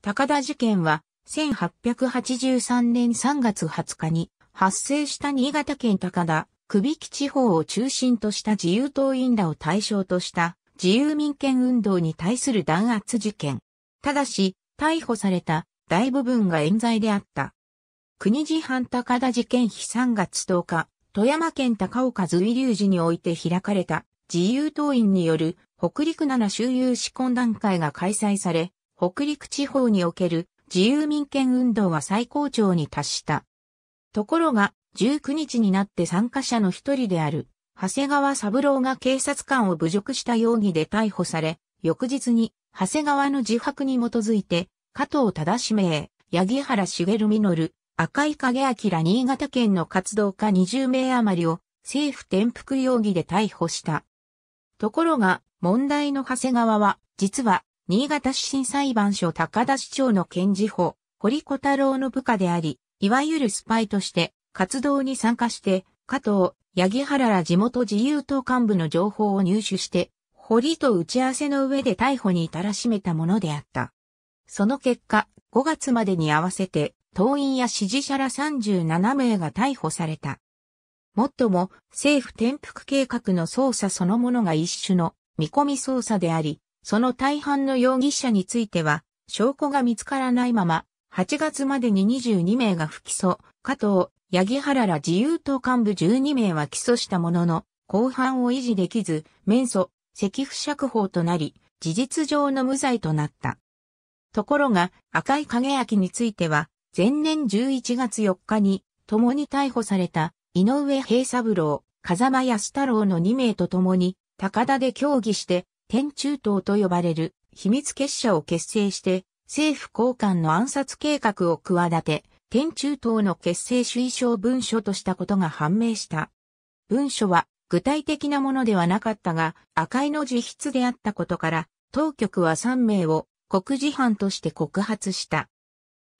高田事件は、1883年3月20日に発生した新潟県高田、首木地方を中心とした自由党員らを対象とした自由民権運動に対する弾圧事件。ただし、逮捕された大部分が冤罪であった。国事犯高田事件日3月10日、富山県高岡随流寺において開かれた自由党員による北陸七周遊試懇談会が開催され、北陸地方における自由民権運動は最高潮に達した。ところが、19日になって参加者の一人である、長谷川三郎が警察官を侮辱した容疑で逮捕され、翌日に、長谷川の自白に基づいて、加藤忠明、名、八木原茂実、赤井影明新潟県の活動家20名余りを、政府転覆容疑で逮捕した。ところが、問題の長谷川は、実は、新潟市新裁判所高田市長の検事補、堀小太郎の部下であり、いわゆるスパイとして活動に参加して、加藤、八木原ら地元自由党幹部の情報を入手して、堀と打ち合わせの上で逮捕に至らしめたものであった。その結果、5月までに合わせて、党員や支持者ら37名が逮捕された。もっとも、政府転覆計画の捜査そのものが一種の見込み捜査であり、その大半の容疑者については、証拠が見つからないまま、8月までに22名が不起訴、加藤、八木原ら自由党幹部12名は起訴したものの、公判を維持できず、免訴、赤不釈放となり、事実上の無罪となった。ところが、赤井景明については、前年11月4日に、共に逮捕された、井上平三郎、風間康太郎の2名と共に、高田で協議して、天中党と呼ばれる秘密結社を結成して、政府高官の暗殺計画を企て、天中党の結成推奨文書としたことが判明した。文書は具体的なものではなかったが、赤井の自筆であったことから、当局は3名を国事犯として告発した。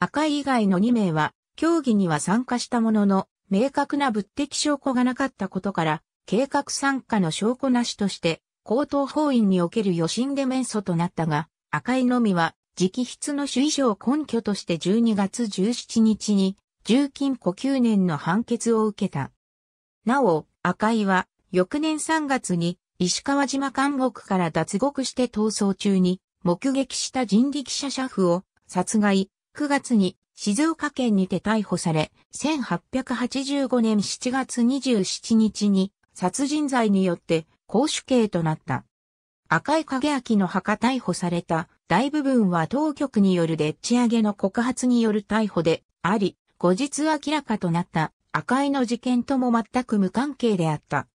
赤井以外の2名は、協議には参加したものの、明確な物的証拠がなかったことから、計画参加の証拠なしとして、高等法院における余震で面祖となったが、赤井のみは直筆の主意書を根拠として12月17日に重金庫9年の判決を受けた。なお、赤井は翌年3月に石川島監獄から脱獄して逃走中に目撃した人力車車夫を殺害、9月に静岡県にて逮捕され、1885年7月27日に殺人罪によって公主刑となった。赤井影明の墓逮捕された大部分は当局によるでっち上げの告発による逮捕であり、後日明らかとなった赤井の事件とも全く無関係であった。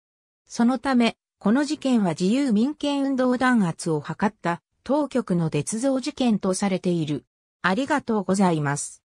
そのため、この事件は自由民権運動弾圧を図った当局の絶造事件とされている。ありがとうございます。